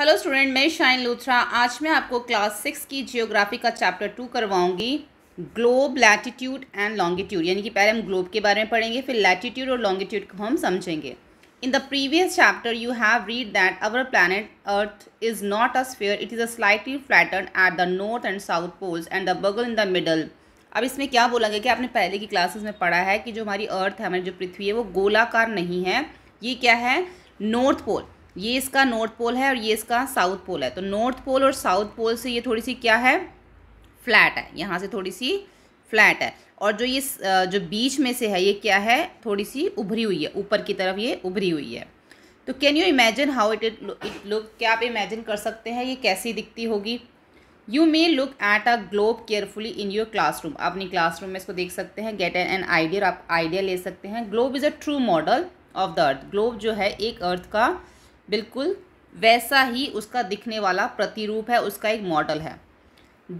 Hello student मैं शाइन लूथरा आज मैं आपको क्लास सिक्स की जियोग्राफी का चैप्टर टू करवाऊंगी ग्लोब लैटीट्यूड एंड लॉन्गिट्यूड यानी कि पहले हम ग्लोब के बारे में पढ़ेंगे फिर लैटिट्यूड और लॉन्गिट्यूड को हम समझेंगे in the previous chapter you have read that our planet earth is not a sphere it is a slightly flattered at the north and south poles and the बगल इन द मिडल अब इसमें क्या बोला गया कि आपने पहले की क्लासेस में पढ़ा है कि जो हमारी अर्थ है हमारी जो पृथ्वी है वो गोलाकार नहीं है ये क्या है नॉर्थ पोल ये इसका नॉर्थ पोल है और ये इसका साउथ पोल है तो नॉर्थ पोल और साउथ पोल से ये थोड़ी सी क्या है फ्लैट है यहाँ से थोड़ी सी फ्लैट है और जो ये जो बीच में से है ये क्या है थोड़ी सी उभरी हुई है ऊपर की तरफ ये उभरी हुई है तो can you imagine how it it look क्या आप इमेजिन कर सकते हैं ये कैसी दिखती होगी you may look at a globe carefully in your classroom आप अपनी क्लासरूम में इसको देख सकते हैं गेट एन आइडिया आप आइडिया ले सकते हैं globe is a true model of the earth globe जो है एक अर्थ का बिल्कुल वैसा ही उसका दिखने वाला प्रतिरूप है उसका एक मॉडल है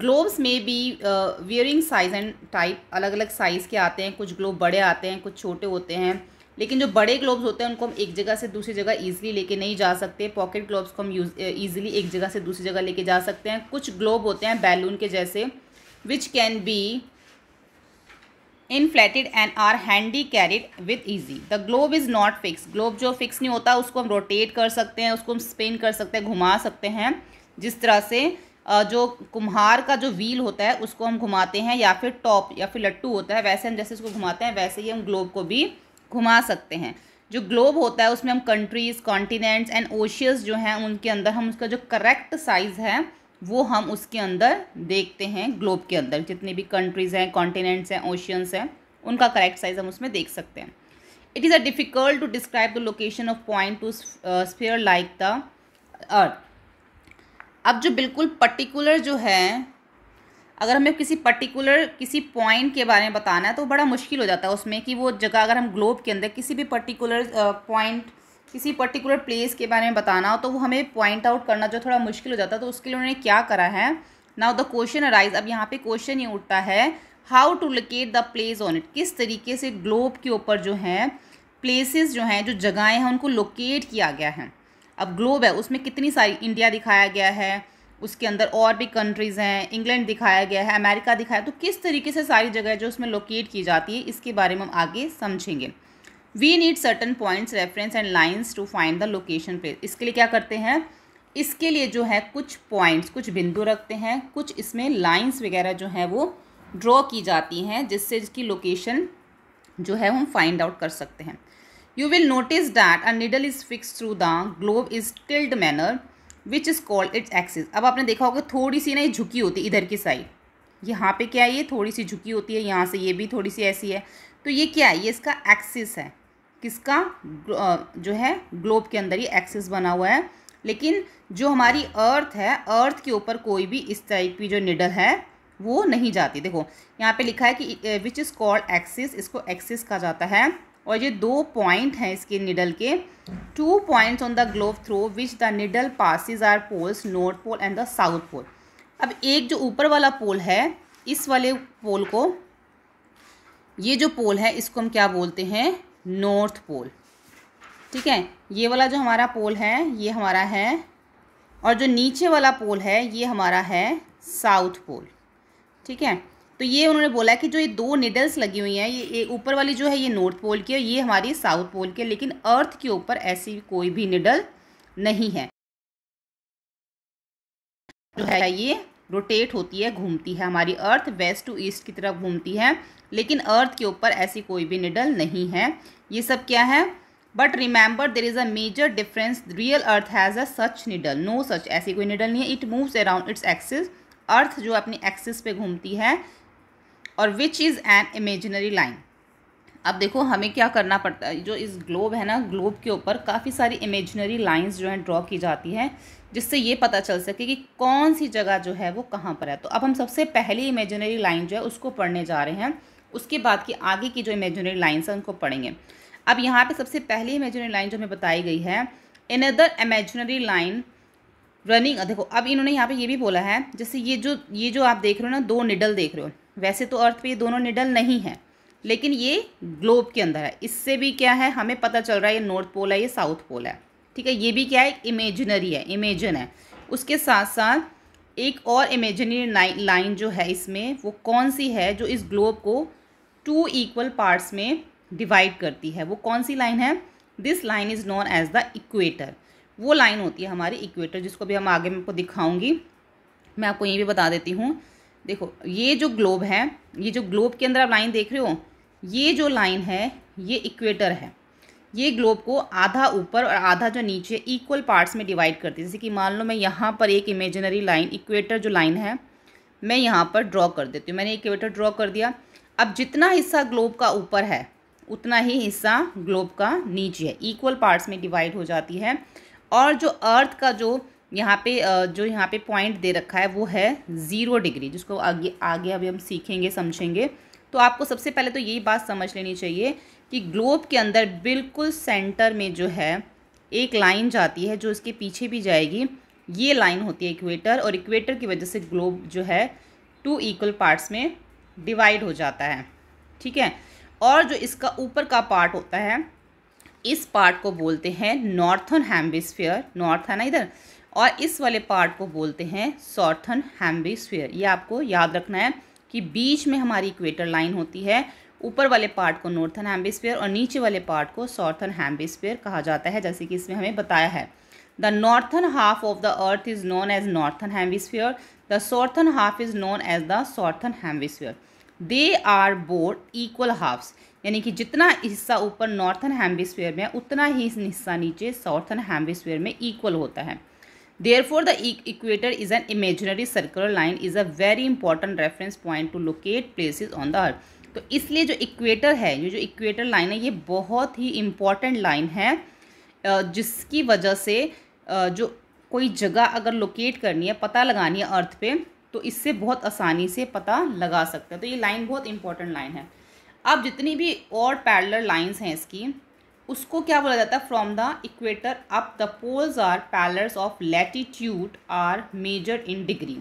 ग्लोब्स में भी वियरिंग साइज़ एंड टाइप अलग अलग साइज़ के आते हैं कुछ ग्लोब बड़े आते हैं कुछ छोटे होते हैं लेकिन जो बड़े ग्लोब्स होते हैं उनको हम एक जगह से दूसरी जगह ईजिली लेके नहीं जा सकते पॉकेट ग्लोब्स को हम यूज ईजिली uh, एक जगह से दूसरी जगह लेके जा सकते हैं कुछ ग्लोब होते हैं बैलून के जैसे which can be inflated and are handy carried with easy the globe is not fix globe जो फिक्स नहीं होता उसको हम रोटेट कर सकते हैं उसको हम स्पिन कर सकते हैं घुमा सकते हैं जिस तरह से जो कुम्हार का जो व्हील होता है उसको हम घुमाते हैं या फिर टॉप या फिर लट्टू होता है वैसे हम जैसे उसको घुमाते हैं वैसे ही हम ग्लोब को भी घुमा सकते हैं जो ग्लोब होता है उसमें हम कंट्रीज़ कॉन्टिनेंट्स एंड ओशियस जो हैं उनके अंदर हम उसका जो करेक्ट साइज़ है वो हम उसके अंदर देखते हैं ग्लोब के अंदर जितनी भी कंट्रीज़ हैं कॉन्टिनेंट्स हैं ओशियंस हैं उनका करेक्ट साइज़ हम उसमें देख सकते हैं it is a difficult to describe the location of point to sphere like the earth अब जो बिल्कुल पर्टिकुलर जो है अगर हमें किसी पर्टिकुलर किसी पॉइंट के बारे में बताना है तो बड़ा मुश्किल हो जाता है उसमें कि वो जगह अगर हम ग्लोब के अंदर किसी भी पर्टिकुलर पॉइंट uh, किसी पर्टिकुलर प्लेस के बारे में बताना हो तो वो हमें पॉइंट आउट करना जो थोड़ा मुश्किल हो जाता है तो उसके लिए उन्होंने क्या करा है नाउ द क्वेश्चन अराइज अब यहाँ पे क्वेश्चन ये उठता है how to locate the place on it किस तरीके से ग्लोब के ऊपर जो है प्लेसेस जो हैं जो जगहें हैं उनको लोकेट किया गया है अब ग्लोब है उसमें कितनी सारी इंडिया दिखाया गया है उसके अंदर और भी कंट्रीज़ हैं इंग्लैंड दिखाया गया है अमेरिका दिखाया तो किस तरीके से सारी जगह जो उसमें लोकेट की जाती है इसके बारे में हम आगे समझेंगे we need certain points reference and lines to find the location पे इसके लिए क्या करते हैं इसके लिए जो है कुछ पॉइंट्स कुछ बिंदु रखते हैं कुछ इसमें लाइन्स वगैरह जो हैं वो ड्रॉ की जाती हैं जिससे इसकी लोकेशन जो है हम फाइंड आउट कर सकते हैं you will notice that a needle is fix through the globe is tilted manner which is called its axis अब आपने देखा होगा थोड़ी सी ना ये झुकी होती है इधर की साइड यहाँ पे क्या है ये थोड़ी सी झुकी होती है यहाँ से ये भी थोड़ी सी ऐसी है तो ये क्या है ये इसका एक्सिस है किसका जो है ग्लोब के अंदर ये एक्सिस बना हुआ है लेकिन जो हमारी अर्थ है अर्थ के ऊपर कोई भी इस टाइप की जो निडल है वो नहीं जाती देखो यहाँ पे लिखा है कि विच इज़ कॉल्ड एक्सिस इसको एक्सिस कहा जाता है और ये दो पॉइंट हैं इसके निडल के two points on the globe through which the needle passes are poles north pole and the south pole अब एक जो ऊपर वाला पोल है इस वाले पोल को ये जो पोल है इसको हम क्या बोलते हैं नॉर्थ पोल ठीक है ये वाला जो हमारा पोल है ये हमारा है और जो नीचे वाला पोल है ये हमारा है साउथ पोल ठीक है तो ये उन्होंने बोला कि जो ये दो निडल्स लगी हुई हैं ये ऊपर वाली जो है ये नॉर्थ पोल की और ये हमारी साउथ पोल की है लेकिन अर्थ के ऊपर ऐसी कोई भी निडल नहीं है जो है ये रोटेट होती है घूमती है हमारी अर्थ वेस्ट टू ईस्ट की तरफ घूमती है लेकिन अर्थ के ऊपर ऐसी कोई भी निडल नहीं है ये सब क्या है but remember there is a major difference real earth has a such needle no such ऐसी कोई निडल नहीं है it moves around its axis earth जो अपनी एक्सिस पे घूमती है और which is an imaginary line अब देखो हमें क्या करना पड़ता है जो इस ग्लोब है ना ग्लोब के ऊपर काफ़ी सारी इमेजिनरी लाइंस जो हैं ड्रॉ की जाती हैं जिससे ये पता चल सके कि कौन सी जगह जो है वो कहाँ पर है तो अब हम सबसे पहली इमेजिनरी लाइन जो है उसको पढ़ने जा रहे हैं उसके बाद की आगे की जो इमेजनरी लाइन्स हैं उनको पढ़ेंगे अब यहाँ पे सबसे पहली इमेजिनरी लाइन जो हमें बताई गई है in other imaginary line running देखो अब इन्होंने यहाँ पे ये भी बोला है जैसे ये जो ये जो आप देख रहे हो ना दो निडल देख रहे हो वैसे तो अर्थ पे ये दोनों निडल नहीं है लेकिन ये ग्लोब के अंदर है इससे भी क्या है हमें पता चल रहा है ये नॉर्थ पोल है ये साउथ पोल है ठीक है ये भी क्या है इमेजिनरी है इमेजन है उसके साथ साथ एक और इमेजिनरी लाइन जो है इसमें वो कौन सी है जो इस ग्लोब को टू इक्वल पार्ट्स में डिवाइड करती है वो कौन सी लाइन है this line is known as the equator वो लाइन होती है हमारी इक्वेटर जिसको भी हम आगे मैं आपको दिखाऊंगी मैं आपको ये भी बता देती हूँ देखो ये जो ग्लोब है ये जो ग्लोब के अंदर आप लाइन देख रहे हो ये जो लाइन है ये इक्वेटर है ये ग्लोब को आधा ऊपर और आधा जो नीचे इक्वल पार्ट्स में डिवाइड करती है जैसे कि मान लो मैं यहाँ पर एक इमेजिनरी लाइन इक्वेटर जो लाइन है मैं यहाँ पर ड्रॉ कर देती हूँ मैंने इक्वेटर ड्रॉ कर दिया अब जितना हिस्सा ग्लोब का ऊपर है उतना ही हिस्सा ग्लोब का नीचे है इक्वल पार्ट्स में डिवाइड हो जाती है और जो अर्थ का जो यहाँ पे जो यहाँ पे पॉइंट दे रखा है वो है ज़ीरो डिग्री जिसको आगे आगे अभी हम सीखेंगे समझेंगे तो आपको सबसे पहले तो यही बात समझ लेनी चाहिए कि ग्लोब के अंदर बिल्कुल सेंटर में जो है एक लाइन जाती है जो इसके पीछे भी जाएगी ये लाइन होती है इक्वेटर और इक्वेटर की वजह से ग्लोब जो है टू इक्वल पार्ट्स में डिवाइड हो जाता है ठीक है और जो इसका ऊपर का पार्ट होता है इस पार्ट को बोलते हैं नॉर्थन हेम्बिसफियर नॉर्थ है ना इधर और इस वाले पार्ट को बोलते हैं सॉर्थन हेम्बिसफियर ये आपको याद रखना है कि बीच में हमारी इक्वेटर लाइन होती है ऊपर वाले पार्ट को नॉर्थन हेम्बिसफियर और नीचे वाले पार्ट को सॉर्थन हेम्बिसफियर कहा जाता है जैसे कि इसमें हमें बताया है the northern half of the earth is known as northern hemisphere the southern half is known as the southern hemisphere they are both equal halves यानी कि जितना हिस्सा ऊपर नॉर्थन हेम्बिस्फेयर में है उतना ही हिस्सा नीचे साउथन हेम्बिसफेयर में इक्वल होता है therefore the equator is an imaginary circular line is a very important reference point to locate places on the earth तो इसलिए जो इक्वेटर है ये जो इक्वेटर लाइन है ये बहुत ही इम्पॉर्टेंट लाइन है जिसकी वजह से जो कोई जगह अगर लोकेट करनी है पता लगानी है अर्थ पे तो इससे बहुत आसानी से पता लगा सकते हैं तो ये लाइन बहुत इंपॉर्टेंट लाइन है अब जितनी भी और पैरलर लाइंस हैं इसकी उसको क्या बोला जाता है from the equator up the poles are parallels of latitude are measure in degree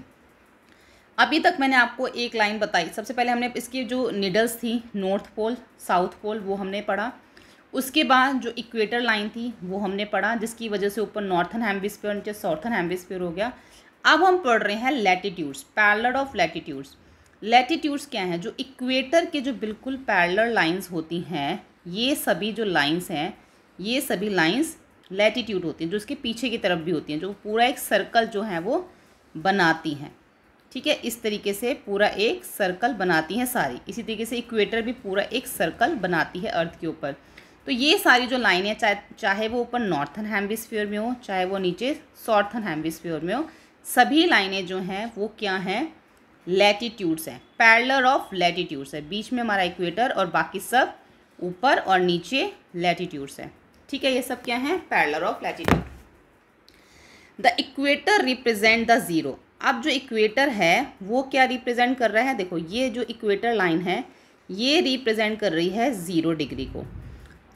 अभी तक मैंने आपको एक लाइन बताई सबसे पहले हमने इसकी जो निडल्स थी नॉर्थ पोल साउथ पोल वो हमने पढ़ा उसके बाद जो इक्वेटर लाइन थी वो हमने पढ़ा जिसकी वजह से ऊपर नॉर्थन हेम्बिस्फीयर नीचे साउथन हेम्बिस्फीयर हो गया अब हम पढ़ रहे हैं latitudes parallel of latitudes latitudes क्या हैं जो इक्वेटर के जो बिल्कुल पैरलर लाइंस होती हैं ये सभी जो लाइंस हैं ये सभी लाइंस लेटीट्यूड होती हैं जो उसके पीछे की तरफ भी होती हैं जो पूरा एक सर्कल जो है वो बनाती हैं ठीक है इस तरीके से पूरा एक सर्कल बनाती हैं सारी इसी तरीके से इक्वेटर भी पूरा एक सर्कल बनाती है अर्थ के ऊपर तो ये सारी जो लाइनें चाहे चाहे वो ऊपर नॉर्थन हेम्बिस्फीयर में हो चाहे वो नीचे साउथन हेम्बिस्फीयर में हो सभी लाइनें जो हैं वो क्या हैं लेटीट्यूड्स हैं पैरलर ऑफ लैटिट्यूड्स है बीच में हमारा इक्वेटर और बाकी सब ऊपर और नीचे लेटीट्यूड्स हैं ठीक है ये सब क्या है parallel of latitude the equator represent the zero अब जो इक्वेटर है वो क्या रिप्रेजेंट कर रहा है देखो ये जो इक्वेटर लाइन है ये रिप्रेजेंट कर रही है ज़ीरो डिग्री को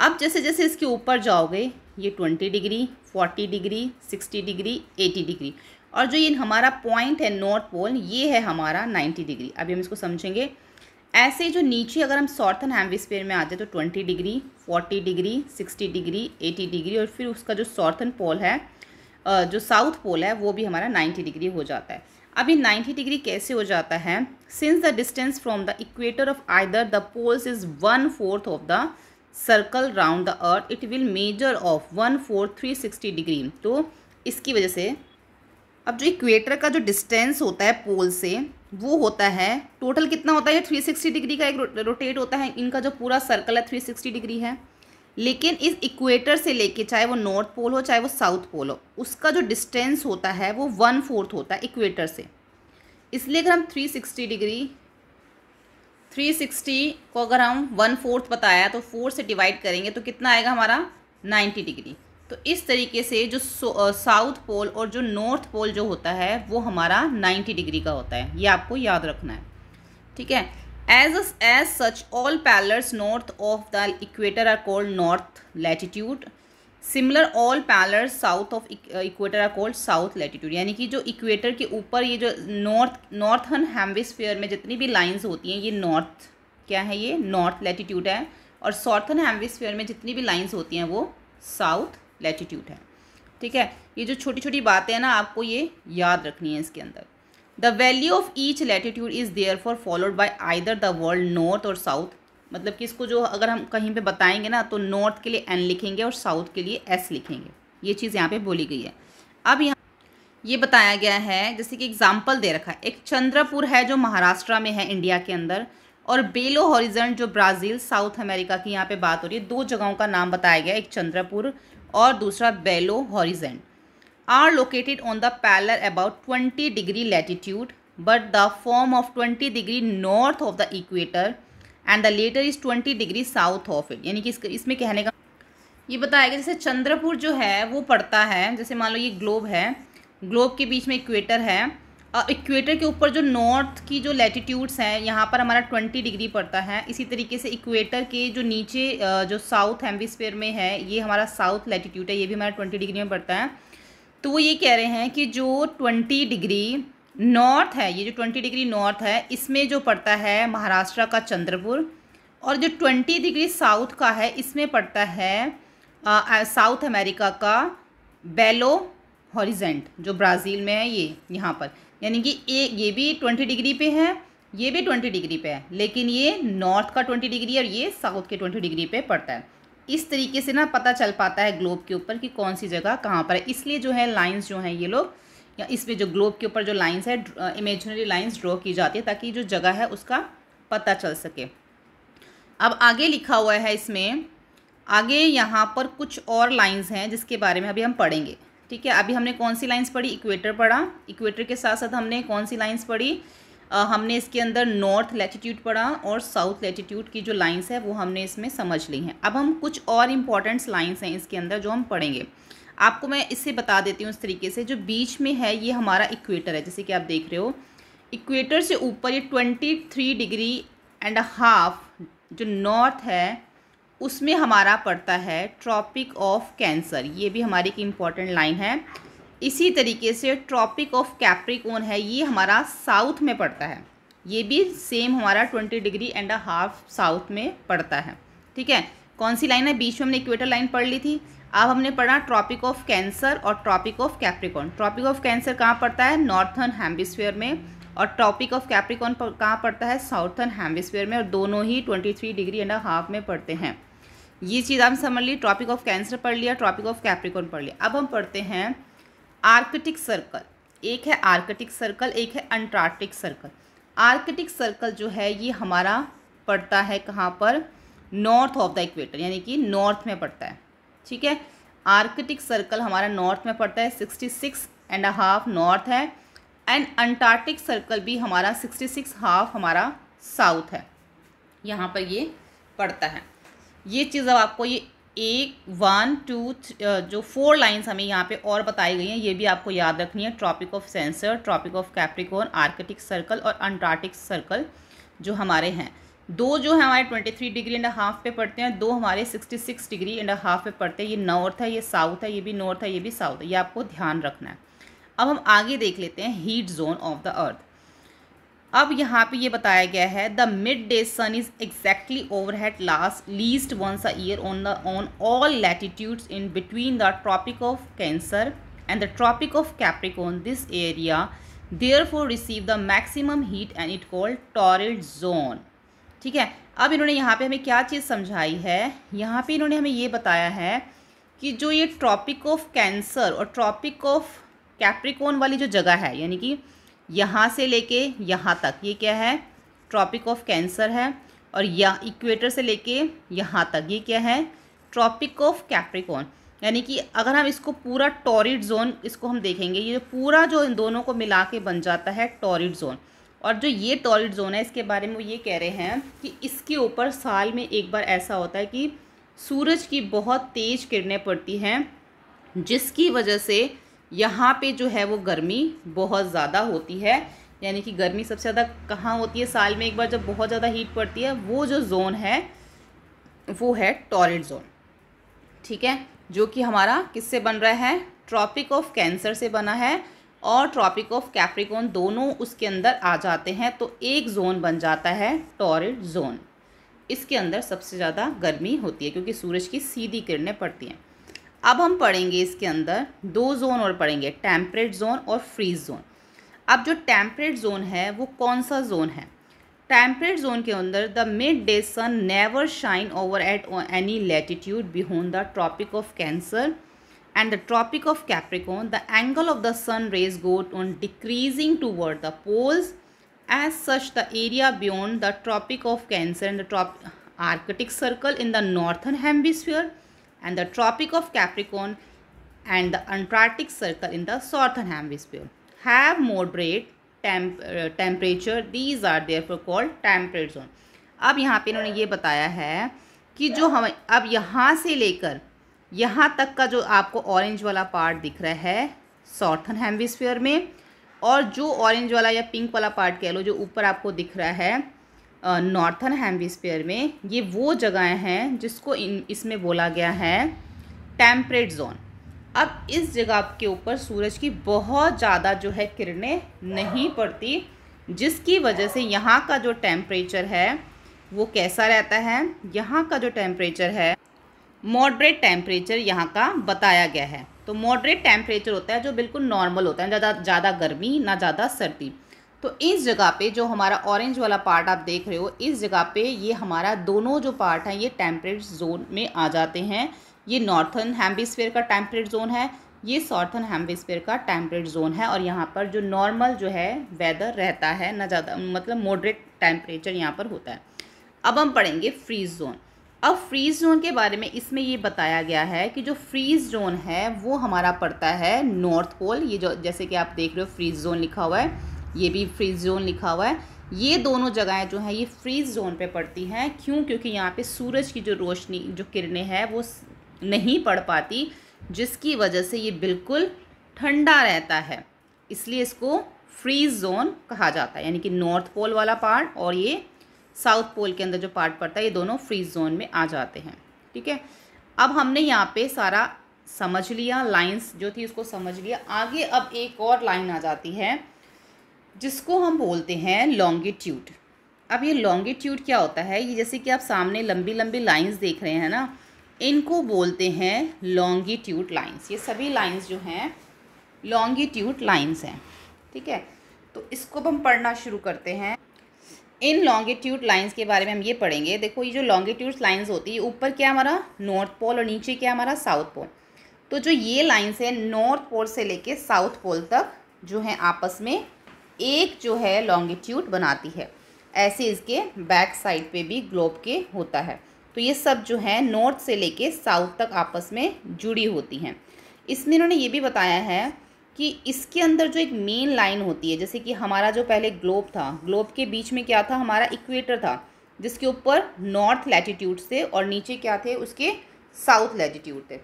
अब जैसे जैसे इसके ऊपर जाओगे ये twenty degree forty degree sixty degree eighty degree और जो ये हमारा पॉइंट है नॉर्थ पोल ये है हमारा नाइन्टी डिग्री अभी हम इसको समझेंगे ऐसे जो नीचे अगर हम सॉर्थन हेमिस्फेयर में आते हैं तो twenty degree forty degree sixty degree eighty degree और फिर उसका जो सॉर्थन पोल है जो साउथ पोल है वो भी हमारा नाइन्टी डिग्री हो जाता है अभी नाइन्टी डिग्री कैसे हो जाता है since the distance from the equator of either the poles is one fourth of the circle round the earth it will measure of one fourth three sixty degree तो इसकी वजह से अब जो इक्वेटर का जो डिस्टेंस होता है पोल से वो होता है टोटल कितना होता है थ्री सिक्सटी डिग्री का एक रोटेट होता है इनका जो पूरा सर्कल है थ्री सिक्सटी डिग्री है लेकिन इस इक्वेटर से लेके चाहे वो नॉर्थ पोल हो चाहे वो साउथ पोल हो उसका जो डिस्टेंस होता है वो वन फोर्थ होता है इक्वेटर से इसलिए अगर हम three sixty degree three sixty को अगर हम वन फोर्थ बताया तो फोर से डिवाइड करेंगे तो कितना आएगा हमारा नाइन्टी डिग्री तो इस तरीके से जो साउथ पोल और जो नॉर्थ पोल जो होता है वो हमारा 90 डिग्री का होता है ये आपको याद रखना है ठीक है as as such all parallels north of the equator are called north latitude similar all parallels south of equator are called south latitude यानी कि जो इक्वेटर के ऊपर ये जो नॉर्थ नॉर्थन हेम्बिसफेयर में जितनी भी लाइन्स होती हैं ये नॉर्थ क्या है ये नॉर्थ लेटीट्यूड है और सॉर्थन हेम्बिसफेयर में जितनी भी लाइन्स होती हैं वो साउथ लैटीट्यूड है ठीक है ये जो छोटी छोटी बातें हैं ना आपको ये याद रखनी है इसके अंदर the value of each latitude is therefore followed by either the world north और साउथ मतलब कि इसको जो अगर हम कहीं पे बताएंगे ना तो नॉर्थ के लिए एन लिखेंगे और साउथ के लिए एस लिखेंगे ये चीज़ यहाँ पे बोली गई है अब यहाँ ये बताया गया है जैसे कि एग्जाम्पल दे रखा है एक चंद्रपुर है जो महाराष्ट्र में है इंडिया के अंदर और बेलो हॉरिजन जो ब्राज़ील साउथ अमेरिका की यहाँ पे बात हो रही है दो जगहों का नाम बताया गया एक चंद्रपुर और दूसरा Belo Horizonte are located on the parallel about twenty degree latitude but the form of twenty degree north of the equator and the latter is twenty degree south of it यानी कि इस, इसमें कहने का ये बताया गया जैसे चंद्रपुर जो है वो पड़ता है जैसे मान लो ये ग्लोब है ग्लोब के बीच में इक्वेटर है इक्वेटर के ऊपर जो नॉर्थ की जो लैटिट्यूड्स हैं यहाँ पर हमारा ट्वेंटी डिग्री पड़ता है इसी तरीके से इक्वेटर के जो नीचे जो साउथ हेम्बिसफेयर में है ये हमारा साउथ लैटिट्यूड है ये भी हमारा ट्वेंटी डिग्री में पड़ता है तो वो ये कह रहे हैं कि जो ट्वेंटी डिग्री नॉर्थ है ये जो ट्वेंटी डिग्री नॉर्थ है इसमें जो पड़ता है महाराष्ट्र का चंद्रपुर और जो ट्वेंटी डिग्री साउथ का है इसमें पड़ता है साउथ अमेरिका का बेलो हॉरिजेंट जो ब्राज़ील में है ये यहाँ पर यानी कि ए ये भी ट्वेंटी डिग्री पे है ये भी ट्वेंटी डिग्री पे है लेकिन ये नॉर्थ का ट्वेंटी डिग्री और ये साउथ के ट्वेंटी डिग्री पे पड़ता है इस तरीके से ना पता चल पाता है ग्लोब के ऊपर कि कौन सी जगह कहाँ पर है इसलिए जो है लाइन्स जो हैं ये लोग या इसमें जो ग्लोब के ऊपर जो लाइन्स है इमेजनरी लाइन्स ड्रॉ की जाती है ताकि जो जगह है उसका पता चल सके अब आगे लिखा हुआ है इसमें आगे यहाँ पर कुछ और लाइंस हैं जिसके बारे में अभी हम पढ़ेंगे ठीक है अभी हमने कौन सी लाइन्स पढ़ी इक्वेटर पढ़ा इक्वेटर के साथ साथ हमने कौन सी लाइन्स पढ़ी आ, हमने इसके अंदर नॉर्थ लेटीट्यूड पढ़ा और साउथ लेटीट्यूड की जो लाइन्स है वो हमने इसमें समझ ली हैं अब हम कुछ और इम्पॉर्टेंट्स लाइन्स हैं इसके अंदर जो हम पढ़ेंगे आपको मैं इससे बता देती हूँ इस तरीके से जो बीच में है ये हमारा इक्वेटर है जैसे कि आप देख रहे हो इक्वेटर से ऊपर ये twenty three degree and half जो नॉर्थ है उसमें हमारा पड़ता है ट्रॉपिक ऑफ कैंसर ये भी हमारी एक इम्पॉर्टेंट लाइन है इसी तरीके से ट्रॉपिक ऑफ कैप्रिकोन है ये हमारा साउथ में पड़ता है ये भी सेम हमारा twenty degree and half south में पड़ता है ठीक है कौन सी लाइन है बीच में हमने इक्वेटर लाइन पढ़ ली थी अब हमने पढ़ा ट्रॉपिक ऑफ कैंसर और Tropic of Capricorn Tropic of Cancer कहाँ पड़ता है नॉर्थन हेम्बिसफेयर में और ट्रॉपिक ऑफ कैप्रिकॉन कहाँ पड़ता है साउथर्न हेम्बिसफेयर में और दोनों ही twenty three degree and half में पड़ते हैं ये चीज़ हम समझ ली ट्रॉपिक ऑफ कैंसर पढ़ लिया ट्रॉपिक ऑफ कैप्रिकॉन पढ़ लिया अब हम पढ़ते हैं आर्कटिक सर्कल एक है आर्कटिक सर्कल एक है अंटार्कटिक सर्कल आर्कटिक सर्कल जो है ये हमारा पड़ता है कहाँ पर नॉर्थ ऑफ द इक्वेटर यानी कि नॉर्थ में पड़ता है ठीक है आर्कटिक सर्कल हमारा नॉर्थ में पड़ता है sixty six and half north है एंड अंटार्कटिक सर्कल भी हमारा सिक्सटी सिक्स हाफ हमारा साउथ है यहाँ पर ये पड़ता है ये चीज़ अब आपको ये एक वन टू जो फोर लाइंस हमें यहाँ पे और बताई गई हैं ये भी आपको याद रखनी है Tropic of Cancer Tropic of Capricorn Arctic Circle और अंटार्कटिक सर्कल जो हमारे हैं दो जो है हमारे twenty three degree and half पे पड़ते हैं दो हमारे sixty six degree and half पे पड़ते हैं ये नॉर्थ है ये साउथ है ये भी नॉर्थ है ये भी साउथ है ये आपको ध्यान रखना है अब हम आगे देख लेते हैं heat zone of the earth अब यहाँ पे ये बताया गया है the mid day sun is exactly overhead last least once a year on the on all latitudes in between the Tropic of Cancer and the Tropic of Capricorn this area therefore receive the maximum heat and it called torrid zone ठीक है अब इन्होंने यहाँ पे हमें क्या चीज़ समझाई है यहाँ पे इन्होंने हमें ये बताया है कि जो ये ट्रॉपिक ऑफ कैंसर और ट्रॉपिक ऑफ कैप्रिकॉन वाली जो जगह है यानी कि यहाँ से लेके यहाँ तक ये क्या है ट्रॉपिक ऑफ कैंसर है और या इक्वेटर से लेके यहाँ तक ये क्या है ट्रॉपिक ऑफ कैप्रिकॉन यानी कि अगर हम इसको पूरा टॉरिड जोन इसको हम देखेंगे ये पूरा जो इन दोनों को मिला के बन जाता है टॉरिड जोन और जो ये टॉरिड जोन है इसके बारे में वो ये कह रहे हैं कि इसके ऊपर साल में एक बार ऐसा होता है कि सूरज की बहुत तेज़ किरणें पड़ती हैं जिसकी वजह से यहाँ पे जो है वो गर्मी बहुत ज़्यादा होती है यानी कि गर्मी सबसे ज़्यादा कहाँ होती है साल में एक बार जब बहुत ज़्यादा हीट पड़ती है वो जो जोन है वो है टॉरेड जोन ठीक है जो कि हमारा किससे बन रहा है ट्रॉपिक ऑफ कैंसर से बना है और ट्रॉपिक ऑफ कैफ्रिकोन दोनों उसके अंदर आ जाते हैं तो एक जोन बन जाता है टॉरिड जोन इसके अंदर सबसे ज़्यादा गर्मी होती है क्योंकि सूरज की सीधी किरणें पड़ती हैं अब हम पढ़ेंगे इसके अंदर दो जोन और पढ़ेंगे टेम्परेट जोन और फ्रीज जोन अब जो टेम्परेट जोन है वो कौन सा जोन है टेम्परेट जोन के अंदर the mid day sun never shine over at any latitude beyond the Tropic of Cancer and the Tropic of Capricorn the angle of the sun rays got on decreasing towards the poles as such the area beyond the Tropic of Cancer and the trop Arctic Circle in the northern hemisphere and the Tropic of Capricorn and the Antarctic Circle in the Southern Hemisphere have moderate temp, uh, temperature. These are therefore called temperate zone. अब यहाँ पे इन्होंने ये बताया है कि जो हम अब यहाँ से लेकर यहाँ तक का जो आपको ऑरेंज वाला पार्ट दिख रहा है सॉर्थन हेमविस्फीयर में और जो ऑरेंज वाला या पिंक वाला पार्ट कह लो जो ऊपर आपको दिख रहा है नॉर्थन हेमिस्फीयर में ये वो जगहें हैं जिसको इन इसमें बोला गया है टेम्परेट जोन अब इस जगह के ऊपर सूरज की बहुत ज़्यादा जो है किरणें नहीं पड़ती जिसकी वजह से यहाँ का जो टेम्परेचर है वो कैसा रहता है यहाँ का जो टेम्परेचर है मॉडरेट टेम्परेचर यहाँ का बताया गया है तो मॉडरेट टेम्परेचर होता है जो बिल्कुल नॉर्मल होता है ज़्यादा ज़्यादा गर्मी ना ज़्यादा सर्दी तो इस जगह पे जो हमारा ऑरेंज वाला पार्ट आप देख रहे हो इस जगह पे ये हमारा दोनों जो पार्ट हैं ये टेम्परेट जोन में आ जाते हैं ये नॉर्थन हेम्बिसफेयर का टेम्परेट जोन है ये साउथन हेम्बिसफेयर का टेम्परेट जोन है और यहाँ पर जो नॉर्मल जो है वेदर रहता है ना ज़्यादा मतलब मॉडरेट टेम्परेचर यहाँ पर होता है अब हम पढ़ेंगे फ्रीज जोन अब फ्रीज जोन के बारे में इसमें ये बताया गया है कि जो फ्रीज जोन है वो हमारा पड़ता है नॉर्थ पोल ये जो जैसे कि आप देख रहे हो फ्रीज जोन लिखा हुआ है ये भी फ्रीज जोन लिखा हुआ है ये दोनों जगहें जो हैं ये फ्रीज जोन पे पड़ती हैं क्यों क्योंकि यहाँ पे सूरज की जो रोशनी जो किरणें हैं वो नहीं पड़ पाती जिसकी वजह से ये बिल्कुल ठंडा रहता है इसलिए इसको फ्रीज जोन कहा जाता है यानी कि नॉर्थ पोल वाला पार्ट और ये साउथ पोल के अंदर जो पार्ट पड़ता है ये दोनों फ्रीज जोन में आ जाते हैं ठीक है अब हमने यहाँ पे सारा समझ लिया लाइंस जो थी उसको समझ लिया आगे अब एक और लाइन आ जाती है जिसको हम बोलते हैं लॉन्गिट्यूड अब ये लॉन्गिट्यूड क्या होता है ये जैसे कि आप सामने लंबी लंबी लाइंस देख रहे हैं ना इनको बोलते हैं लॉन्गिट्यूड लाइंस ये सभी लाइंस जो हैं लॉन्गिट्यूड लाइंस हैं ठीक है तो इसको हम पढ़ना शुरू करते हैं इन लॉन्गिट्यूड लाइंस के बारे में हम ये पढ़ेंगे देखो ये जो लॉन्गिट्यूड लाइन्स होती है ऊपर क्या हमारा नॉर्थ पोल और नीचे क्या हमारा साउथ पोल तो जो ये लाइन्स है नॉर्थ पोल से लेके साउथ पोल तक जो है आपस में एक जो है लॉन्गिट्यूड बनाती है ऐसे इसके बैक साइड पे भी ग्लोब के होता है तो ये सब जो है नॉर्थ से लेके साउथ तक आपस में जुड़ी होती हैं इसमें इन्होंने ये भी बताया है कि इसके अंदर जो एक मेन लाइन होती है जैसे कि हमारा जो पहले ग्लोब था ग्लोब के बीच में क्या था हमारा इक्वेटर था जिसके ऊपर नॉर्थ लैटिट्यूड से और नीचे क्या थे उसके साउथ लैटिट्यूड थे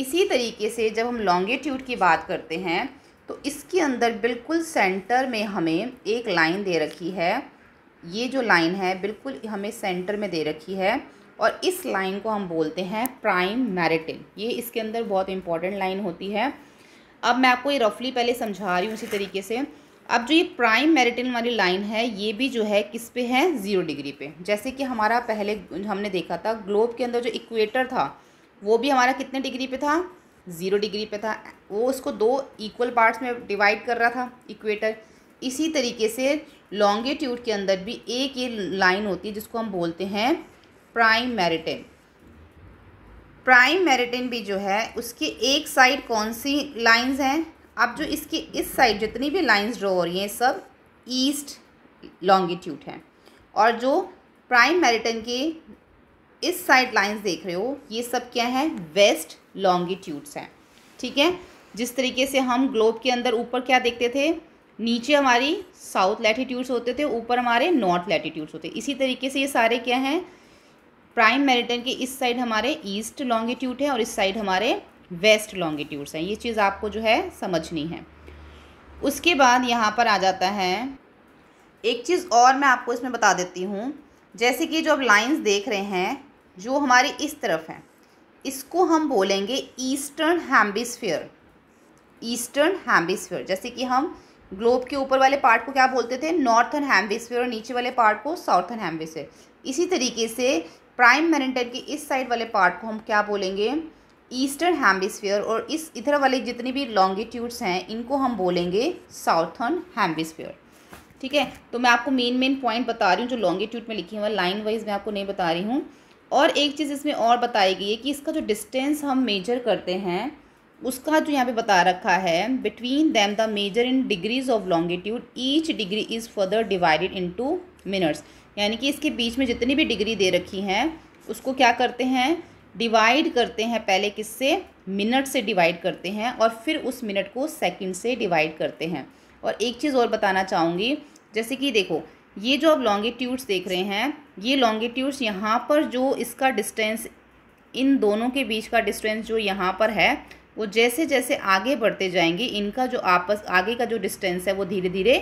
इसी तरीके से जब हम लॉन्गिट्यूड की बात करते हैं तो इसके अंदर बिल्कुल सेंटर में हमें एक लाइन दे रखी है ये जो लाइन है बिल्कुल हमें सेंटर में दे रखी है और इस लाइन को हम बोलते हैं प्राइम मैरिटिन ये इसके अंदर बहुत इंपॉर्टेंट लाइन होती है अब मैं आपको ये रफली पहले समझा रही हूँ उसी तरीके से अब जो ये प्राइम मैरिटिन वाली लाइन है ये भी जो है किस पे है ज़ीरो डिग्री पे जैसे कि हमारा पहले हमने देखा था ग्लोब के अंदर जो इक्वेटर था वो भी हमारा कितने डिग्री पे था ज़ीरो डिग्री पे था वो उसको दो इक्वल पार्ट्स में डिवाइड कर रहा था इक्वेटर इसी तरीके से लॉन्गिट्यूड के अंदर भी एक ये लाइन होती है जिसको हम बोलते हैं प्राइम मैरिटेन प्राइम मैरिटेन भी जो है उसके एक साइड कौन सी लाइंस हैं अब जो इसके इस साइड जितनी भी लाइंस ड्रॉ हो रही हैं सब ईस्ट लॉन्गिट्यूड हैं और जो प्राइम मैरिटन के इस साइड लाइंस देख रहे हो ये सब क्या है वेस्ट लॉन्गिट्यूड्स हैं ठीक है जिस तरीके से हम ग्लोब के अंदर ऊपर क्या देखते थे नीचे हमारी साउथ लैटिट्यूड्स होते थे ऊपर हमारे नॉर्थ लैटिट्यूड्स होते इसी तरीके से ये सारे क्या हैं प्राइम मेरिटन के इस साइड हमारे ईस्ट लॉन्गिट्यूड है और इस साइड हमारे वेस्ट लॉन्गिट्यूड्स हैं ये चीज़ आपको जो है समझनी है उसके बाद यहाँ पर आ जाता है एक चीज़ और मैं आपको इसमें बता देती हूँ जैसे कि जो आप लाइंस देख रहे हैं जो हमारे इस तरफ हैं इसको हम बोलेंगे ईस्टर्न हेम्बिसफेयर ईस्टर्न हेम्बिसफेयर जैसे कि हम ग्लोब के ऊपर वाले पार्ट को क्या बोलते थे नॉर्थन हेम्बिसफेयर और नीचे वाले पार्ट को साउथन हेम्बिसफेयर इसी तरीके से प्राइम मेरिंटर के इस साइड वाले पार्ट को हम क्या बोलेंगे ईस्टर्न हेम्बिसफेयर और इस इधर वाले जितने भी लॉन्गिट्यूड्स हैं इनको हम बोलेंगे साउथर्न हेम्बिसफेयर ठीक है तो मैं आपको मेन मेन पॉइंट बता रही हूँ जो लॉन्गिट्यूड में लिखी हुआ लाइन वाइज मैं आपको नहीं बता रही हूँ और एक चीज़ इसमें और बताई गई है कि इसका जो डिस्टेंस हम मेजर करते हैं उसका जो यहाँ पे बता रखा है between them the measure in degrees of longitude each degree is further divided into minutes यानी कि इसके बीच में जितनी भी डिग्री दे रखी हैं उसको क्या करते हैं डिवाइड करते हैं पहले किससे मिनट से डिवाइड करते हैं और फिर उस मिनट को सेकेंड से डिवाइड करते हैं और एक चीज़ और बताना चाहूँगी जैसे कि देखो ये जो आप लॉन्गिट्यूड्स देख रहे हैं ये लॉन्गिट्यूड्स यहाँ पर जो इसका डिस्टेंस इन दोनों के बीच का डिस्टेंस जो यहाँ पर है वो जैसे जैसे आगे बढ़ते जाएंगे इनका जो आपस आगे का जो डिस्टेंस है वो धीरे धीरे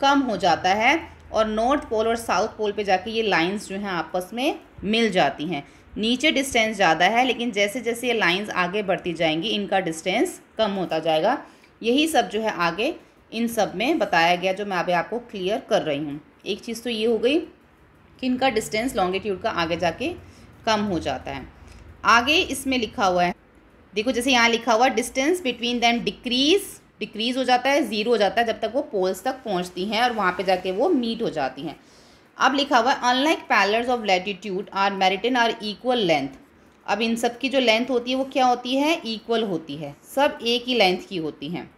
कम हो जाता है और नॉर्थ पोल और साउथ पोल पे जाके ये लाइंस जो हैं आपस में मिल जाती हैं नीचे डिस्टेंस ज़्यादा है लेकिन जैसे जैसे ये लाइंस आगे बढ़ती जाएंगी इनका डिस्टेंस कम होता जाएगा यही सब जो है आगे इन सब में बताया गया जो मैं अभी आपको क्लियर कर रही हूँ एक चीज़ तो ये हो गई कि इनका डिस्टेंस लॉन्गिट्यूड का आगे जाके कम हो जाता है आगे इसमें लिखा हुआ है देखो जैसे यहाँ लिखा हुआ distance between than decrease decrease हो जाता है ज़ीरो हो जाता है जब तक वो पोल्स तक पहुँचती हैं और वहाँ पर जाके वो मीट हो जाती हैं अब लिखा हुआ है unlike parallels of latitude are meridian are equal length अब इन सब की जो लेंथ होती है वो क्या होती है इक्वल होती है सब एक ही लेंथ की होती हैं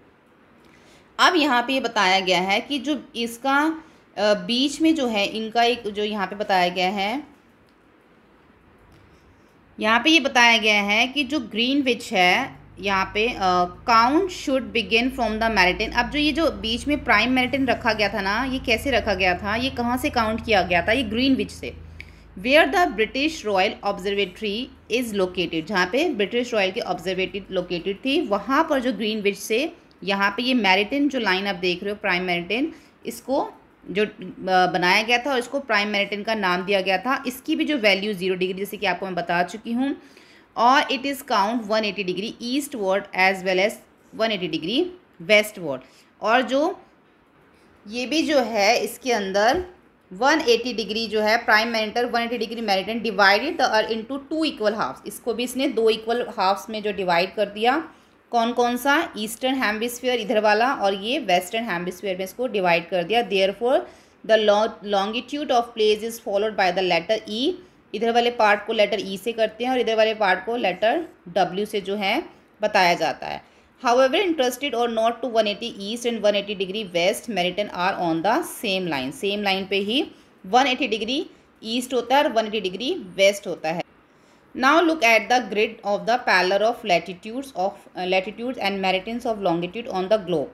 अब यहाँ पे ये बताया गया है कि जो इसका बीच में जो है इनका एक जो यहाँ पे बताया गया है यहाँ पे ये बताया गया है कि जो ग्रीन विच है यहाँ पे count should begin from the meridian अब जो ये जो बीच में प्राइम मेरिटिन रखा गया था ना ये कैसे रखा गया था ये कहाँ से काउंट किया गया था ये ग्रीन विच से where the British royal observatory is located जहाँ पे ब्रिटिश रॉयल की ऑब्जर्वेटरी लोकेटेड थी वहाँ पर जो ग्रीन विच से यहाँ पे ये मैरिटिन जो लाइन आप देख रहे हो प्राइम मेरिटिन इसको जो बनाया गया था और इसको प्राइम मेरिटिन का नाम दिया गया था इसकी भी जो वैल्यू ज़ीरो डिग्री जैसे कि आपको मैं बता चुकी हूँ और it is count one eighty degree east ward as well as one eighty degree west ward और जो ये भी जो है इसके अंदर वन एटी डिग्री जो है prime meridian one eighty degree meridian divided the earth into two equal halves इसको भी इसने दो इक्वल हाफ्स में जो डिवाइड कर दिया कौन कौन सा ईस्टर्न हेम्बिसफेयर इधर वाला और ये वेस्टर्न हेम्बिसफेयर में इसको डिवाइड कर दिया therefore the longitude of place is followed by the letter E इधर वाले पार्ट को लेटर ई e से करते हैं और इधर वाले पार्ट को लेटर डब्ल्यू से जो है बताया जाता है हाउ एवर इंटरेस्टेड और not to one eighty east and one eighty degree west meridian are on the same line same line पे ही वन एटी डिग्री ईस्ट होता है और वन एटी डिग्री वेस्ट होता है Now look at the grid of the parallel of latitudes of uh, latitudes and of of longitude on the globe.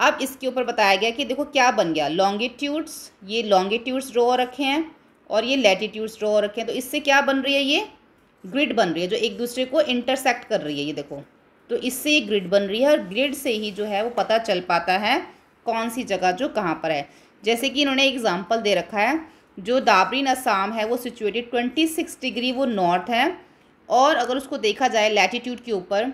अब इसके ऊपर बताया गया कि देखो क्या बन गया लॉन्गिट्यूड्स ये लॉन्गिट्यूड्स ड्रो रखे हैं और ये लेटिट्यूड्स ड्रो रखे हैं तो इससे क्या बन रही है ये ग्रिड बन रही है जो एक दूसरे को इंटरसेक्ट कर रही है ये देखो तो इससे ये ग्रिड बन रही है और ग्रिड से ही जो है वो पता चल पाता है कौन सी जगह जो कहाँ पर है जैसे कि इन्होंने एग्जाम्पल दे रखा है जो दाबरीन असाम है वो सिचुएटेड ट्वेंटी सिक्स डिग्री वो नॉर्थ है और अगर उसको देखा जाए लैटीट्यूड के ऊपर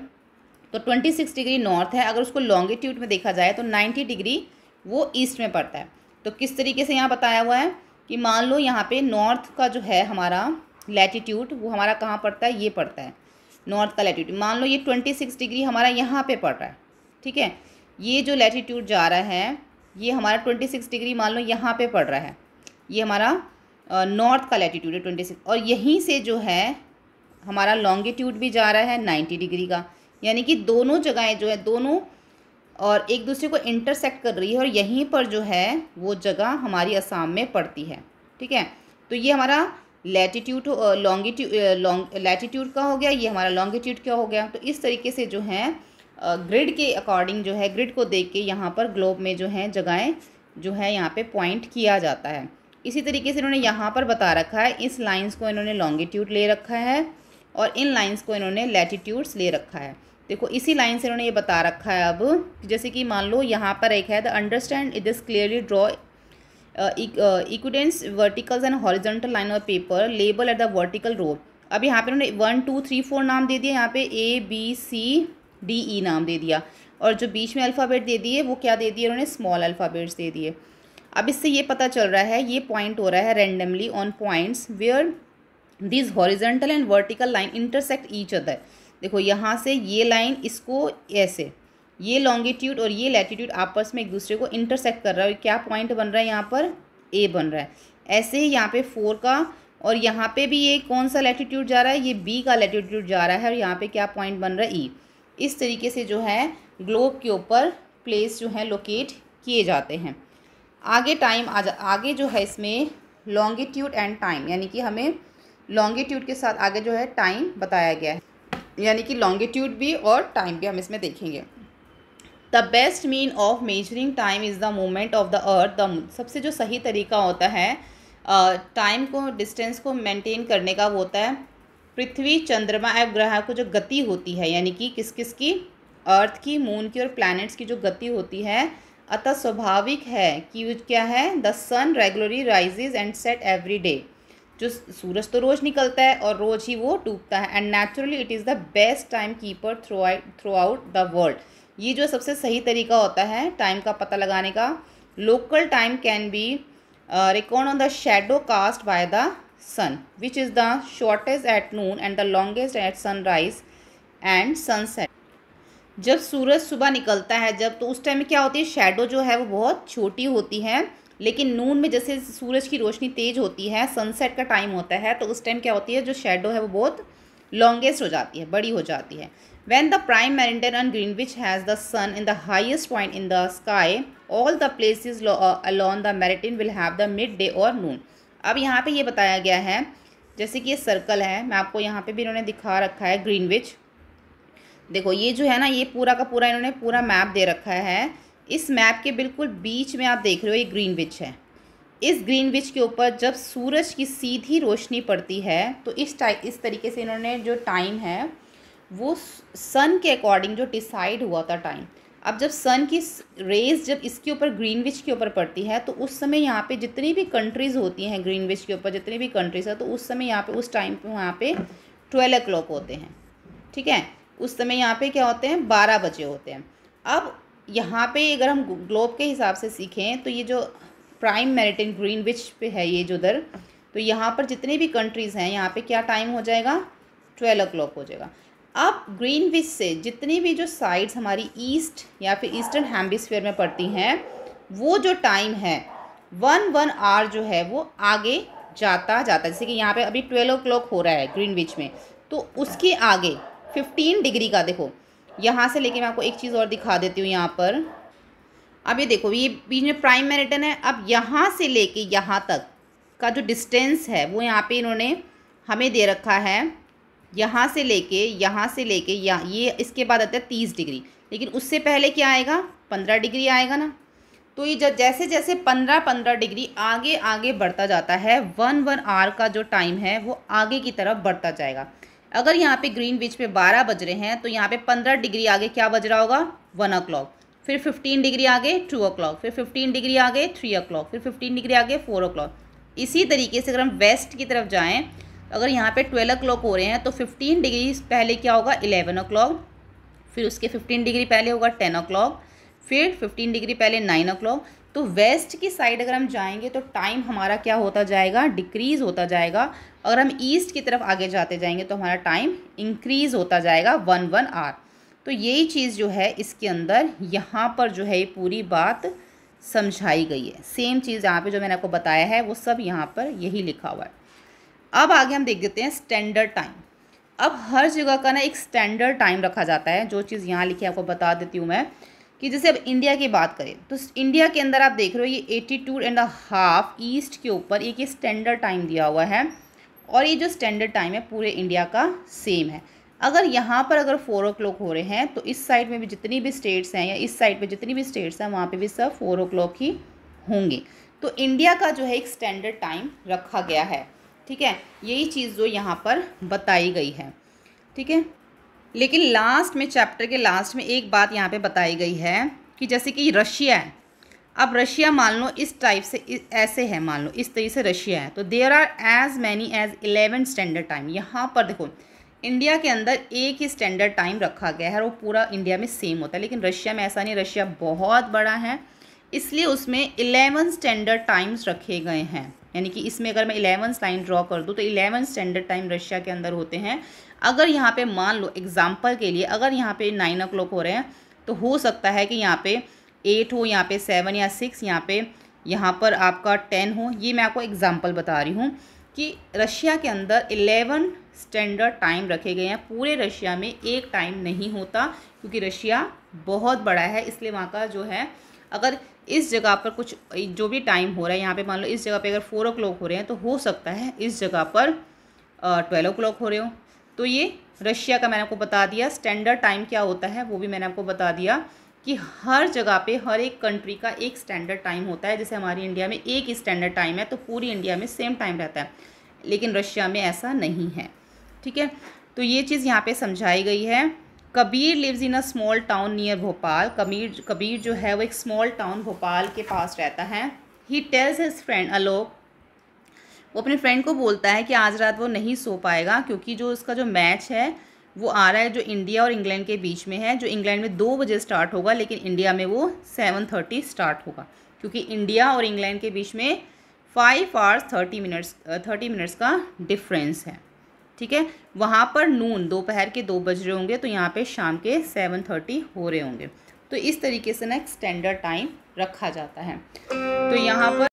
तो ट्वेंटी सिक्स डिग्री नॉर्थ है अगर उसको लॉन्गिट्यूड में देखा जाए तो नाइन्टी डिग्री वो ईस्ट में पड़ता है तो किस तरीके से यहाँ बताया हुआ है कि मान लो यहाँ पे नॉर्थ का जो है हमारा लेटीट्यूड वो हमारा कहाँ पड़ता है ये पड़ता है नॉर्थ का लैटिट्यूड मान लो ये ट्वेंटी सिक्स डिग्री हमारा यहाँ पे पड़ रहा है ठीक है ये जो लेटीट्यूड जा रहा है ये हमारा ट्वेंटी सिक्स डिग्री मान लो यहाँ पे पड़ रहा है ये हमारा नॉर्थ का लैटीट्यूड है ट्वेंटी सिक्स और यहीं से जो है हमारा लॉन्गिट्यूड भी जा रहा है नाइन्टी डिग्री का यानी कि दोनों जगहें जो है दोनों और एक दूसरे को इंटरसेक्ट कर रही है और यहीं पर जो है वो जगह हमारी असम में पड़ती है ठीक है तो ये हमारा लैटिट्यूड लॉन्गिट्यूड लॉन्ग लैटिट्यूड का हो गया ये हमारा लॉन्गिट्यूड क्या हो गया तो इस तरीके से जो है ग्रिड के अकॉर्डिंग जो है ग्रिड को देख के यहाँ पर ग्लोब में जो है जगहें जो है यहाँ पे पॉइंट किया जाता है इसी तरीके से इन्होंने यहाँ पर बता रखा है इस लाइंस को इन्होंने लॉन्गिट्यूड ले रखा है और इन लाइंस को इन्होंने लेटिट्यूड्स ले रखा है देखो इसी लाइन से इन्होंने ये बता रखा है अब जैसे कि मान लो यहाँ पर एक है the understand it this clearly draw equidistance verticals and horizontal line of paper label at the vertical row अब यहाँ पे उन्होंने वन टू थ्री फोर नाम दे दिया यहाँ पे A B C D E नाम दे दिया और जो बीच में अल्फ़ाबेट दे दिए वो क्या दे दिए उन्होंने स्मॉल अल्फ़ाबेट्स दे दिए अब इससे ये पता चल रहा है ये पॉइंट हो रहा है randomly on points where this horizontal and vertical line intersect each other देखो यहाँ से ये लाइन इसको ऐसे ये लॉन्गिट्यूड और ये लैटिट्यूड आपस में एक दूसरे को इंटरसेक्ट कर रहा है क्या पॉइंट बन रहा है यहाँ पर ए बन रहा है ऐसे ही यहाँ पे फोर का और यहाँ पे भी ये कौन सा लैटिट्यूड जा रहा है ये बी का लैटिट्यूड जा रहा है और यहाँ पे क्या पॉइंट बन रहा है ई e. इस तरीके से जो है ग्लोब के ऊपर प्लेस जो है लोकेट किए जाते हैं आगे टाइम आ जा आगे जो है इसमें लॉन्गिट्यूड एंड टाइम यानी कि हमें लॉन्गिट्यूड के साथ आगे जो है टाइम बताया गया है यानी कि लॉन्गिट्यूड भी और टाइम भी हम इसमें देखेंगे the best mean of measuring time is the moment of the earth the सबसे जो सही तरीका होता है टाइम को डिस्टेंस को मेंटेन करने का वो होता है पृथ्वी चंद्रमा एवं ग्रह को जो गति होती है यानी कि किस किस की अर्थ की मून की और प्लैनेट्स की जो गति होती है अतः स्वाभाविक है कि क्या है the sun regularly rises and set every day जो सूरज तो रोज़ निकलता है और रोज़ ही वो डूबता है and naturally it is the best time keeper through throughout the world ये जो सबसे सही तरीका होता है टाइम का पता लगाने का local time can be record on the shadow cast by the sun which is the shortest at noon and the longest at sunrise and sunset जब सूरज सुबह निकलता है जब तो उस टाइम में क्या होती है शेडो जो है वो बहुत छोटी होती है लेकिन नून में जैसे सूरज की रोशनी तेज़ होती है सनसेट का टाइम होता है तो उस टाइम क्या होती है जो शेडो है वो बहुत लॉन्गेस्ट हो जाती है बड़ी हो जाती है when the prime meridian on Greenwich has the sun in the highest point in the sky all the places along the meridian will have the mid day और नून अब यहाँ पे ये बताया गया है जैसे कि ये सर्कल है मैं आपको यहाँ पे भी इन्होंने दिखा रखा है ग्रीनविच देखो ये जो है ना ये पूरा का पूरा इन्होंने पूरा मैप दे रखा है इस मैप के बिल्कुल बीच में आप देख रहे हो ये ग्रीन विच है इस ग्रीन विच के ऊपर जब सूरज की सीधी रोशनी पड़ती है तो इस टाइम इस तरीके से इन्होंने जो टाइम है वो सन के अकॉर्डिंग जो डिसाइड हुआ था टाइम अब जब सन की रेज जब इसके ऊपर ग्रीन विच के ऊपर पड़ती है तो उस समय यहाँ पे जितनी भी कंट्रीज़ होती हैं ग्रीन विच के ऊपर जितनी भी कंट्रीज़ है तो उस समय यहाँ पे उस टाइम पे वहाँ पे ट्वेल्व ओ क्लॉक होते हैं ठीक है उस समय यहाँ पे क्या होते हैं बारह बजे होते हैं अब यहाँ पे अगर हम ग्लोब के हिसाब से सीखें तो ये जो प्राइम मेरिटिन ग्रीन विच पे है ये जो दर तो यहाँ पर जितने भी कंट्रीज़ हैं यहाँ पे क्या टाइम हो जाएगा ट्वेल्व ओ क्लॉक हो जाएगा अब ग्रीन विच से जितनी भी जो साइड्स हमारी ईस्ट या फिर ईस्टर्न हेम्बिसफेयर में पड़ती हैं वो जो टाइम है वन वन आर जो है वो आगे जाता जाता जैसे कि यहाँ पे अभी ट्वेल्व ओ क्लॉक हो रहा है ग्रीन विच में तो उसके आगे फिफ्टीन डिग्री का देखो यहाँ से लेके मैं आपको एक चीज़ और दिखा देती हूँ यहाँ पर अब ये देखो ये बीच में प्राइम मेरिटन है अब यहाँ से लेके यहाँ तक का जो डिस्टेंस है वो यहाँ पे इन्होंने हमें दे रखा है यहाँ से लेके यहाँ से लेके यहाँ ये इसके बाद आता है तीस डिग्री लेकिन उससे पहले क्या आएगा पंद्रह डिग्री आएगा ना तो ये जब जैसे जैसे पंद्रह पंद्रह डिग्री आगे आगे बढ़ता जाता है वन वन आर का जो टाइम है वो आगे की तरफ बढ़ता जाएगा अगर यहाँ पे ग्रीन बीच पे बारह बज रहे हैं तो यहाँ पे पंद्रह डिग्री आगे क्या बज रहा होगा वन ओ फिर फिफ्टीन डिग्री आगे टू ओ फिर फिफ्टीन डिग्री आगे थ्री ओ फिर फिफ्टीन डिग्री आगे फोर ओ इसी तरीके से अगर हम वेस्ट की तरफ जाएँ अगर यहाँ पे ट्वेल्व क्लॉक हो रहे हैं तो फिफ्टीन डिग्री पहले क्या होगा इलेवन ओ क्लॉक फिर उसके फिफ्टीन डिग्री पहले होगा टेन ओ क्लॉक फिर फिफ्टीन डिग्री पहले नाइन ओ क्लॉक तो वेस्ट की साइड अगर हम जाएंगे तो टाइम हमारा क्या होता जाएगा डिक्रीज़ होता जाएगा अगर हम ईस्ट की तरफ आगे जाते जाएंगे तो हमारा टाइम इंक्रीज़ होता जाएगा वन वन आर तो यही चीज़ जो है इसके अंदर यहाँ पर जो है ये पूरी बात समझाई गई है सेम चीज़ यहाँ पे जो मैंने आपको बताया है वो सब यहाँ पर यही लिखा हुआ है अब आगे हम देख देते हैं स्टैंडर्ड टाइम अब हर जगह का ना एक स्टैंडर्ड टाइम रखा जाता है जो चीज़ यहाँ लिखी आपको बता देती हूँ मैं कि जैसे अब इंडिया की बात करें तो इंडिया के अंदर आप देख रहे हो ये eighty two and half east के ऊपर एक ये स्टैंडर्ड टाइम दिया हुआ है और ये जो स्टैंडर्ड टाइम है पूरे इंडिया का सेम है अगर यहाँ पर अगर फोर ओ क्लॉक हो रहे हैं तो इस साइड में भी जितनी भी स्टेट्स हैं या इस साइड पर जितनी भी स्टेट्स हैं वहाँ पर भी सब फोर ओ क्लॉक ही होंगे तो इंडिया का जो है एक स्टैंडर्ड टाइम रखा गया है ठीक है यही चीज़ जो यहाँ पर बताई गई है ठीक है लेकिन लास्ट में चैप्टर के लास्ट में एक बात यहाँ पे बताई गई है कि जैसे कि रशिया है अब रशिया मान लो इस टाइप से ऐसे है मान लो इस तरीके से रशिया है तो there are as many as eleven standard time यहाँ पर देखो इंडिया के अंदर एक ही स्टैंडर्ड टाइम रखा गया है और वो पूरा इंडिया में सेम होता है लेकिन रशिया में ऐसा नहीं रशिया बहुत बड़ा है इसलिए उसमें इलेवन स्टैंडर्ड टाइम्स रखे गए हैं यानी कि इसमें अगर मैं इलेवन लाइन ड्रॉ कर दूँ तो इलेवन स्टैंडर्ड टाइम रशिया के अंदर होते हैं अगर यहाँ पे मान लो एग्ज़ाम्पल के लिए अगर यहाँ पे नाइन ओ हो रहे हैं तो हो सकता है कि यहाँ पे एट हो यहाँ पे सेवन या सिक्स यहाँ पे यहाँ पर आपका टेन हो ये मैं आपको एग्ज़ाम्पल बता रही हूँ कि रशिया के अंदर एलेवन स्टैंडर्ड टाइम रखे गए हैं पूरे रशिया में एक टाइम नहीं होता क्योंकि रशिया बहुत बड़ा है इसलिए वहाँ का जो है अगर इस जगह पर कुछ जो भी टाइम हो रहा है यहाँ पे मान लो इस जगह पे अगर फोर ओ हो रहे हैं तो हो सकता है इस जगह पर ट्वेल्व ओ हो रहे हो तो ये रशिया का मैंने आपको बता दिया स्टैंडर्ड टाइम क्या होता है वो भी मैंने आपको बता दिया कि हर जगह पे हर एक कंट्री का एक स्टैंडर्ड टाइम होता है जैसे हमारी इंडिया में एक ही स्टैंडर्ड टाइम है तो पूरी इंडिया में सेम टाइम रहता है लेकिन रशिया में ऐसा नहीं है ठीक है तो ये चीज़ यहाँ पे समझाई गई है Kabir lives in a small town near Bhopal Kabir Kabir जो है वो एक स्मॉल टाउन भोपाल के पास रहता है he tells his friend Alok वो अपने फ्रेंड को बोलता है कि आज रात वो नहीं सो पाएगा क्योंकि जो उसका जो मैच है वो आ रहा है जो इंडिया और इंग्लैंड के बीच में है जो इंग्लैंड में दो बजे स्टार्ट होगा लेकिन इंडिया में वो सेवन थर्टी स्टार्ट होगा क्योंकि इंडिया और इंग्लैंड के बीच में five hours thirty minutes thirty minutes का डिफरेंस है ठीक है वहाँ पर नून दोपहर के दो बज रहे होंगे तो यहाँ पर शाम के सेवन थर्टी हो रहे होंगे तो इस तरीके से ना एक स्टैंडर्ड टाइम रखा जाता है तो यहाँ पर